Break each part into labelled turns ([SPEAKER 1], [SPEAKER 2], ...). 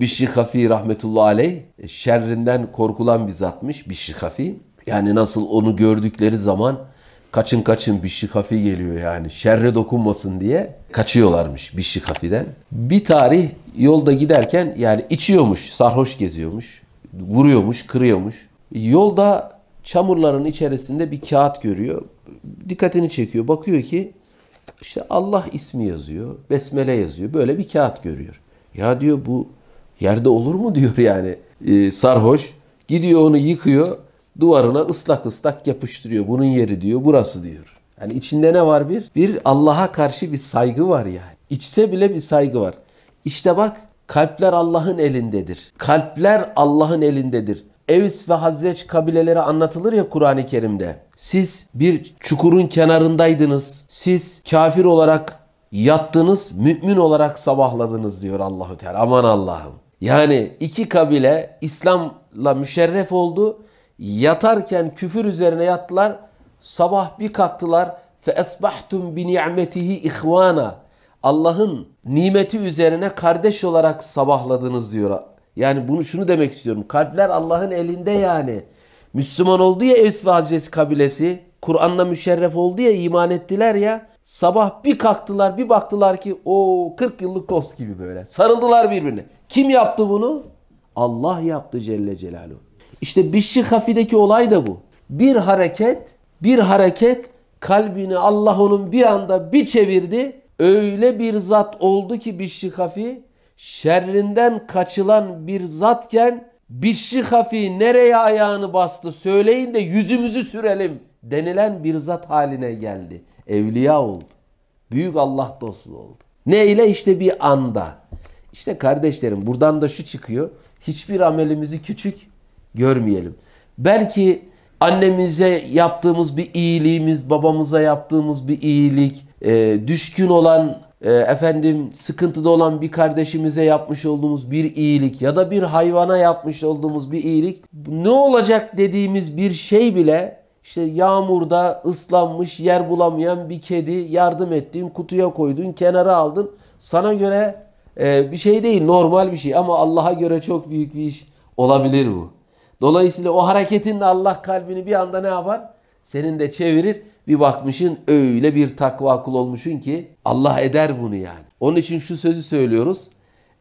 [SPEAKER 1] Bişri Kafi rahmetullahi aleyh e, şerrinden korkulan bir zatmış Bişri Kafi. Yani nasıl onu gördükleri zaman kaçın kaçın Bişri Kafi geliyor yani şerre dokunmasın diye kaçıyorlarmış Bişri Kafiden. Bir tarih yolda giderken yani içiyormuş, sarhoş geziyormuş, vuruyormuş, kırıyormuş. Yolda çamurların içerisinde bir kağıt görüyor. Dikkatini çekiyor. Bakıyor ki işte Allah ismi yazıyor, besmele yazıyor. Böyle bir kağıt görüyor. Ya diyor bu Yerde olur mu diyor yani e, sarhoş. Gidiyor onu yıkıyor duvarına ıslak ıslak yapıştırıyor. Bunun yeri diyor burası diyor. Yani içinde ne var bir? Bir Allah'a karşı bir saygı var yani. İçse bile bir saygı var. İşte bak kalpler Allah'ın elindedir. Kalpler Allah'ın elindedir. Evs ve Hazreç kabileleri anlatılır ya Kur'an-ı Kerim'de. Siz bir çukurun kenarındaydınız. Siz kafir olarak yattınız, mümin olarak sabahladınız diyor Allahu Teala. Aman Allah'ım. Yani iki kabile İslam'la müşerref oldu. Yatarken küfür üzerine yattılar. Sabah bir kalktılar. Fe فَاَصْبَحْتُمْ بِنِعْمَتِهِ اِخْوَانَا Allah'ın nimeti üzerine kardeş olarak sabahladınız diyor. Yani bunu şunu demek istiyorum. Kalpler Allah'ın elinde yani. Müslüman oldu ya Esva kabilesi. Kur'an'la müşerref oldu ya iman ettiler ya. Sabah bir kalktılar bir baktılar ki o 40 yıllık dost gibi böyle. Sarıldılar birbirine. Kim yaptı bunu? Allah yaptı Celle Celaluhu. İşte Bişşi Hafi'deki olay da bu. Bir hareket, bir hareket kalbini Allah onun bir anda bir çevirdi. Öyle bir zat oldu ki Bişşi Hafi şerrinden kaçılan bir zatken Bişşi Hafi nereye ayağını bastı söyleyin de yüzümüzü sürelim denilen bir zat haline geldi. Evliya oldu. Büyük Allah dostu oldu. Ne ile işte bir anda. İşte kardeşlerim buradan da şu çıkıyor. Hiçbir amelimizi küçük görmeyelim. Belki annemize yaptığımız bir iyiliğimiz, babamıza yaptığımız bir iyilik, e, düşkün olan, e, efendim sıkıntıda olan bir kardeşimize yapmış olduğumuz bir iyilik ya da bir hayvana yapmış olduğumuz bir iyilik ne olacak dediğimiz bir şey bile işte yağmurda ıslanmış yer bulamayan bir kedi yardım ettin, kutuya koydun, kenara aldın. Sana göre e, bir şey değil, normal bir şey ama Allah'a göre çok büyük bir iş olabilir bu. Dolayısıyla o hareketinle Allah kalbini bir anda ne yapar? Senin de çevirir. Bir bakmışın öyle bir takva kul olmuşun ki Allah eder bunu yani. Onun için şu sözü söylüyoruz.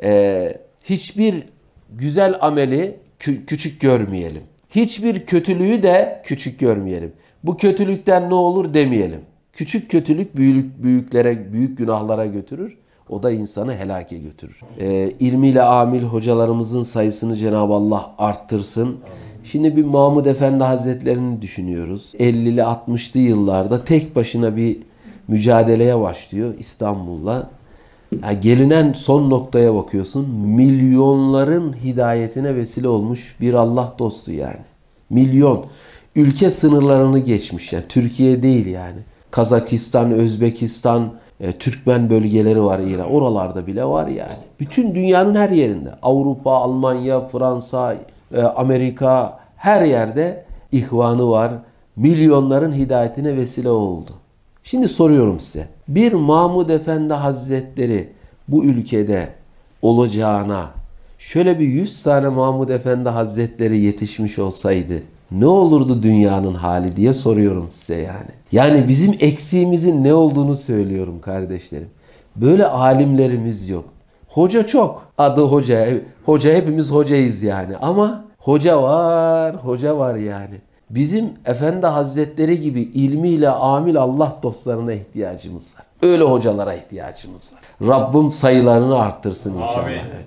[SPEAKER 1] E, hiçbir güzel ameli küçük görmeyelim hiçbir kötülüğü de küçük görmeyelim. Bu kötülükten ne olur demeyelim. Küçük kötülük büyük, büyüklere, büyük günahlara götürür. O da insanı helake götürür. Ee, ilmiyle amil hocalarımızın sayısını Cenab-ı Allah arttırsın. Şimdi bir Mahmud Efendi Hazretlerini düşünüyoruz. 50'li 60'lı yıllarda tek başına bir mücadeleye başlıyor İstanbul'la yani gelinen son noktaya bakıyorsun. Milyonların hidayetine vesile olmuş bir Allah dostu yani. Milyon. Ülke sınırlarını geçmiş yani. Türkiye değil yani. Kazakistan, Özbekistan, e, Türkmen bölgeleri var İran. Oralarda bile var yani. Bütün dünyanın her yerinde. Avrupa, Almanya, Fransa, e, Amerika her yerde ihvanı var. Milyonların hidayetine vesile oldu. Şimdi soruyorum size. Bir Mahmud Efendi Hazretleri bu ülkede olacağına şöyle bir 100 tane Mahmud Efendi Hazretleri yetişmiş olsaydı ne olurdu dünyanın hali diye soruyorum size yani. Yani bizim eksiğimizin ne olduğunu söylüyorum kardeşlerim. Böyle alimlerimiz yok. Hoca çok. Adı hoca. Hoca hepimiz hocayız yani ama hoca var, hoca var yani. Bizim Efendi Hazretleri gibi ilmiyle amil Allah dostlarına ihtiyacımız var. Öyle hocalara ihtiyacımız var. Rabbim sayılarını arttırsın inşallah. Amin.